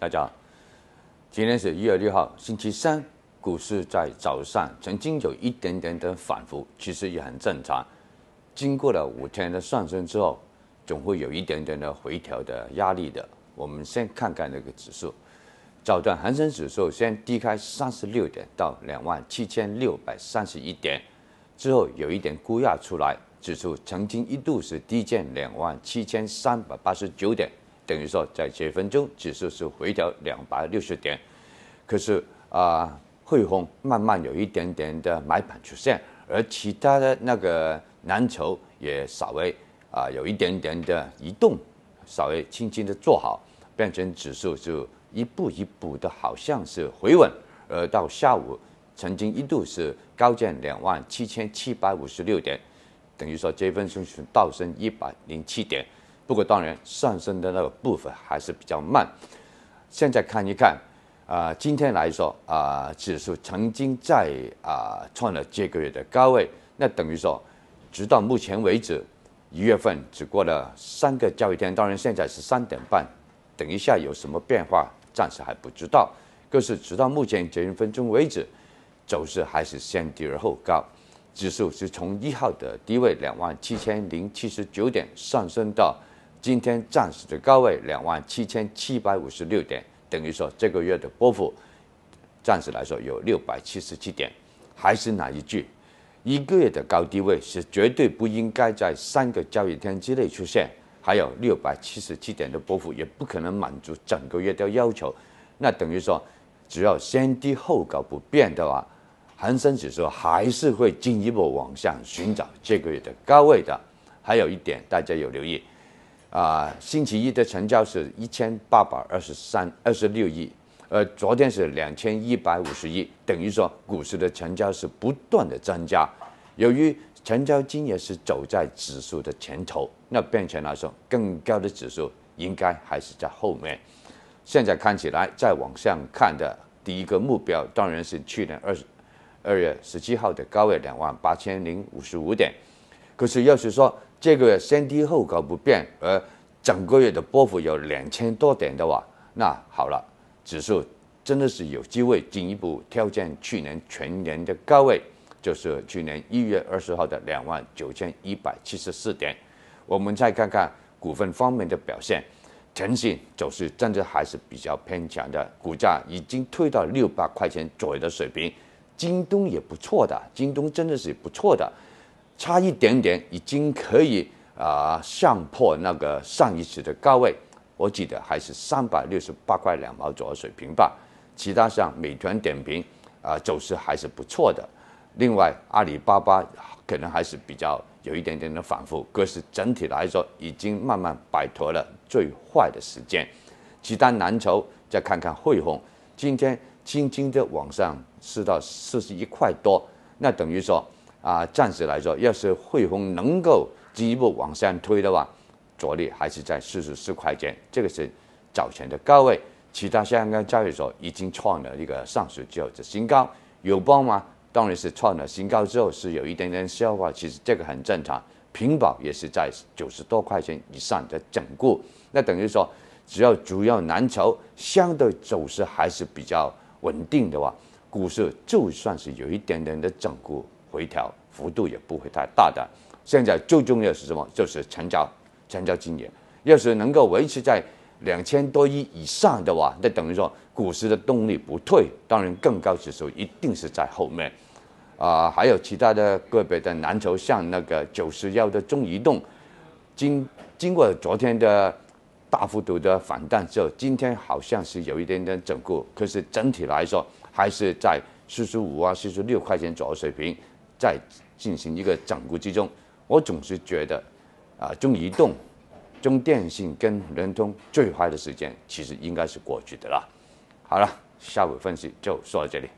大家好，今天是一月六号，星期三，股市在早上曾经有一点点的反复，其实也很正常。经过了五天的上升之后，总会有一点点的回调的压力的。我们先看看这个指数，早段恒生指数先低开三十六点到两万七千六百三十一点，之后有一点估压出来，指数曾经一度是低见两万七千三百八十九点。等于说，在这分钟，指数是回调两百六十点，可是啊，汇丰慢慢有一点点的买盘出现，而其他的那个蓝筹也稍微啊有一点点的移动，稍微轻轻的做好，变成指数就一步一步的好像是回稳，而到下午曾经一度是高见两万七千七百五十六点，等于说，几分钟道升一百零七点。不过，当然上升的那个部分还是比较慢。现在看一看，啊，今天来说啊，指数曾经在啊创了这个月的高位，那等于说，直到目前为止，一月份只过了三个交易天。当然，现在是三点半，等一下有什么变化，暂时还不知道。可是，直到目前这一分钟为止，走势还是先低而后高，指数是从一号的低位两万七千零七十九点上升到。今天暂时的高位两万七千七百五十六点，等于说这个月的波幅，暂时来说有六百七十七点，还是那一句，一个月的高低位是绝对不应该在三个交易天之内出现，还有六百七十七点的波幅也不可能满足整个月的要求，那等于说，只要先低后高不变的话，恒生指数还是会进一步往下寻找这个月的高位的。还有一点大家有留意。啊，星期一的成交是一千八百二十三二十六亿，而昨天是两千一百五十亿，等于说股市的成交是不断的增加，由于成交金也是走在指数的前头，那变成来说更高的指数应该还是在后面。现在看起来再往上看的第一个目标，当然是去年二十二月十七号的高位两万八千零五十五点，可是要是说。这个先低后高不变，而整个月的波幅有两千多点的话，那好了，指数真的是有机会进一步挑战去年全年的高位，就是去年一月二十号的两万九千一百七十四点。我们再看看股份方面的表现，腾讯走势真的还是比较偏强的，股价已经推到六百块钱左右的水平。京东也不错的，京东真的是不错的。差一点点，已经可以啊上破那个上一次的高位，我记得还是三百六十八块两毛左右水平吧。其他像美团点评啊走势还是不错的。另外阿里巴巴可能还是比较有一点点的反复，可是整体来说已经慢慢摆脱了最坏的时间。其他蓝筹再看看汇丰，今天轻轻的往上试到四十一块多，那等于说。啊，暂时来说，要是汇丰能够进一步往上推的话，着力还是在四十四块钱，这个是早前的高位。其他香港交易所已经创了一个上市之后的新高，有帮吗？当然是创了新高之后是有一点点消化，其实这个很正常。平保也是在九十多块钱以上的整固，那等于说只要主要蓝筹相对走势还是比较稳定的话，股市就算是有一点点的整固。回调幅度也不会太大的。现在最重要是什么？就是成交，成交金额，要是能够维持在两千多亿以上的话，那等于说股市的动力不退。当然，更高指数一定是在后面。啊，还有其他的个别的蓝筹，像那个九十幺的中移动，经经过昨天的大幅度的反弹之后，今天好像是有一点点整固，可是整体来说还是在四十五啊四十六块钱左右水平。在进行一个整固之中，我总是觉得，啊，中移动、中电信跟联通最坏的时间其实应该是过去的了。好了，下午分析就说到这里。